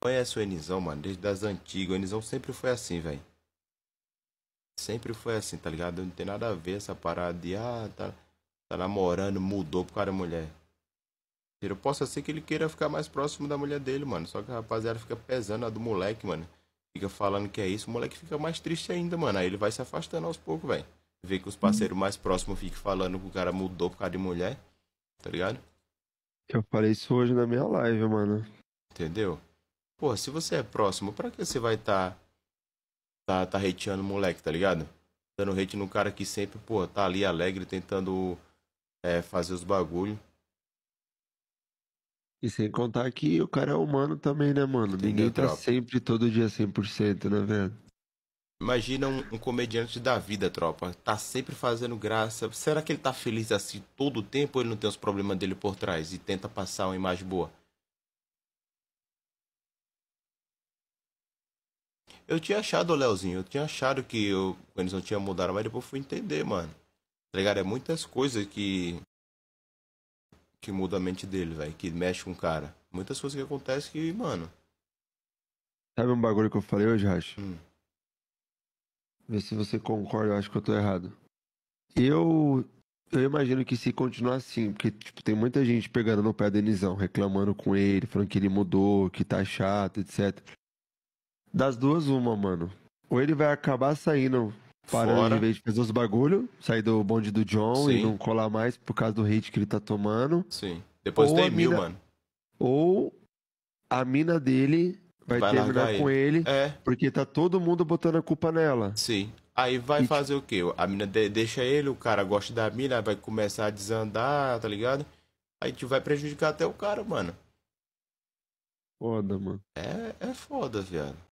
Conhece o Enizão, mano, desde as antigas. O Enizão sempre foi assim, velho. Sempre foi assim, tá ligado? Não tem nada a ver essa parada de, ah, tá, tá namorando, mudou pro cara mulher. Eu posso ser que ele queira ficar mais próximo da mulher dele, mano. Só que a rapaziada fica pesando a do moleque, mano. Fica falando que é isso, o moleque fica mais triste ainda, mano. Aí ele vai se afastando aos poucos, velho. Vê que os parceiros mais próximos ficam falando que o cara mudou por causa de mulher, tá ligado? Eu falei isso hoje na minha live, mano. Entendeu? Porra, se você é próximo, pra que você vai estar tá, tá, tá hateando o moleque, tá ligado? Dando hate no cara que sempre, porra, tá ali alegre, tentando é, fazer os bagulho. E sem contar que o cara é humano também, né, mano? Entendeu, Ninguém tá tropa? sempre, todo dia 100%, né, velho? Imagina um, um, comediante da vida, tropa. Tá sempre fazendo graça. Será que ele tá feliz assim todo o tempo ou ele não tem os problemas dele por trás e tenta passar uma imagem boa? Eu tinha achado, Leozinho, eu tinha achado que eu, eles não tinham mudado, mas depois fui entender, mano. Tá ligado? É muitas coisas que. que muda a mente dele, velho. Que mexe com o cara. Muitas coisas que acontecem que, mano. Sabe um bagulho que eu falei hoje, Rash? Hum. Vê se você concorda, eu acho que eu tô errado. Eu eu imagino que se continuar assim, porque tipo, tem muita gente pegando no pé do Enizão, reclamando com ele, falando que ele mudou, que tá chato, etc das duas, uma, mano. Ou ele vai acabar saindo, parando Fora. em vez de fazer os bagulho, sair do bonde do John Sim. e não colar mais por causa do hate que ele tá tomando. Sim. Depois tem mil, mina... mano. Ou a mina dele vai, vai terminar com ele, ele é. porque tá todo mundo botando a culpa nela. Sim. Aí vai e... fazer tipo o quê? A mina de deixa ele, o cara gosta da mina, vai começar a desandar, tá ligado? Aí tu tipo, vai prejudicar até o cara, mano. Foda, mano. É, é foda, viado.